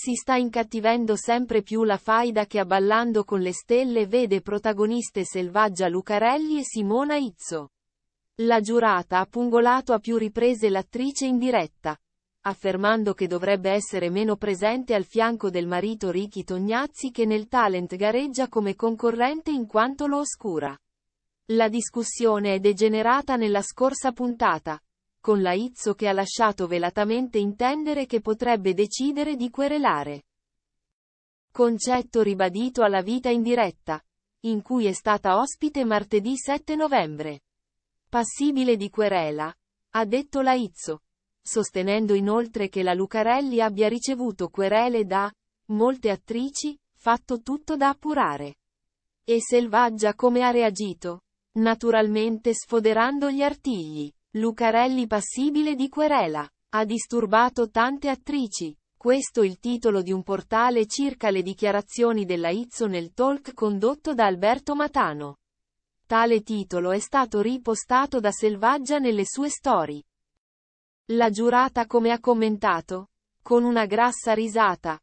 Si sta incattivendo sempre più la faida che a Ballando con le stelle vede protagoniste Selvaggia Lucarelli e Simona Izzo. La giurata ha pungolato a più riprese l'attrice in diretta, affermando che dovrebbe essere meno presente al fianco del marito Ricky Tognazzi che nel talent gareggia come concorrente in quanto lo oscura. La discussione è degenerata nella scorsa puntata, con Laizzo che ha lasciato velatamente intendere che potrebbe decidere di querelare. Concetto ribadito alla vita in diretta, in cui è stata ospite martedì 7 novembre. Passibile di querela, ha detto Laizzo, sostenendo inoltre che la Lucarelli abbia ricevuto querele da molte attrici, fatto tutto da appurare. E Selvaggia come ha reagito? Naturalmente sfoderando gli artigli. Lucarelli passibile di querela. Ha disturbato tante attrici. Questo il titolo di un portale circa le dichiarazioni della Izzo nel talk condotto da Alberto Matano. Tale titolo è stato ripostato da Selvaggia nelle sue storie. La giurata come ha commentato? Con una grassa risata.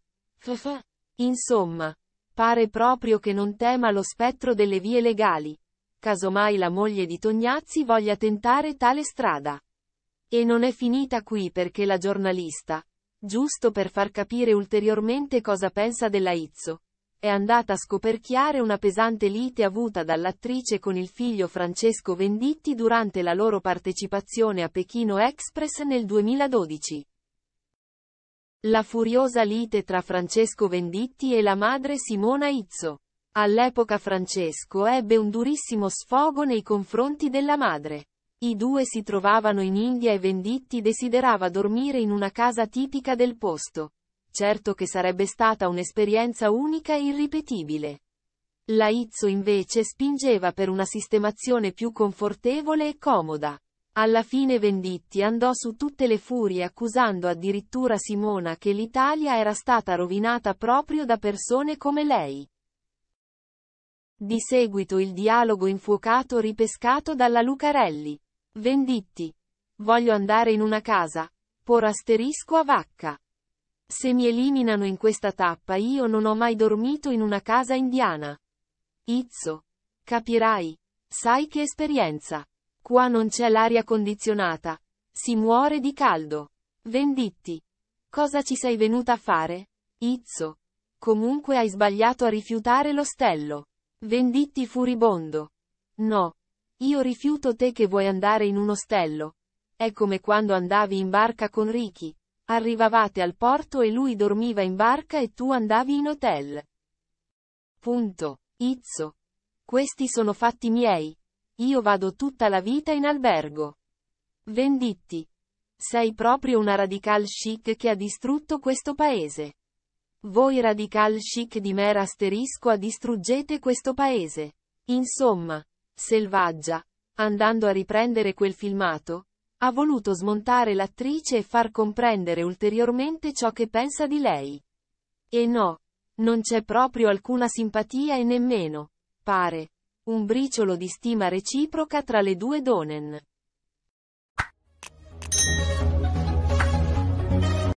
Insomma, pare proprio che non tema lo spettro delle vie legali casomai la moglie di Tognazzi voglia tentare tale strada. E non è finita qui perché la giornalista, giusto per far capire ulteriormente cosa pensa della Izzo, è andata a scoperchiare una pesante lite avuta dall'attrice con il figlio Francesco Venditti durante la loro partecipazione a Pechino Express nel 2012. La furiosa lite tra Francesco Venditti e la madre Simona Izzo. All'epoca Francesco ebbe un durissimo sfogo nei confronti della madre. I due si trovavano in India e Venditti desiderava dormire in una casa tipica del posto. Certo che sarebbe stata un'esperienza unica e irripetibile. La Izzo invece spingeva per una sistemazione più confortevole e comoda. Alla fine Venditti andò su tutte le furie accusando addirittura Simona che l'Italia era stata rovinata proprio da persone come lei. Di seguito il dialogo infuocato ripescato dalla Lucarelli. Venditti. Voglio andare in una casa. Por asterisco a vacca. Se mi eliminano in questa tappa io non ho mai dormito in una casa indiana. Izzo. Capirai. Sai che esperienza. Qua non c'è l'aria condizionata. Si muore di caldo. Venditti. Cosa ci sei venuta a fare? Izzo. Comunque hai sbagliato a rifiutare l'ostello. Venditti furibondo. No. Io rifiuto te che vuoi andare in un ostello. È come quando andavi in barca con Ricky. Arrivavate al porto e lui dormiva in barca e tu andavi in hotel. Punto. Izzo. Questi sono fatti miei. Io vado tutta la vita in albergo. Venditti. Sei proprio una radical chic che ha distrutto questo paese. Voi radical chic di Mer asterisco a distruggete questo paese. Insomma, Selvaggia, andando a riprendere quel filmato, ha voluto smontare l'attrice e far comprendere ulteriormente ciò che pensa di lei. E no, non c'è proprio alcuna simpatia e nemmeno, pare, un briciolo di stima reciproca tra le due Donen.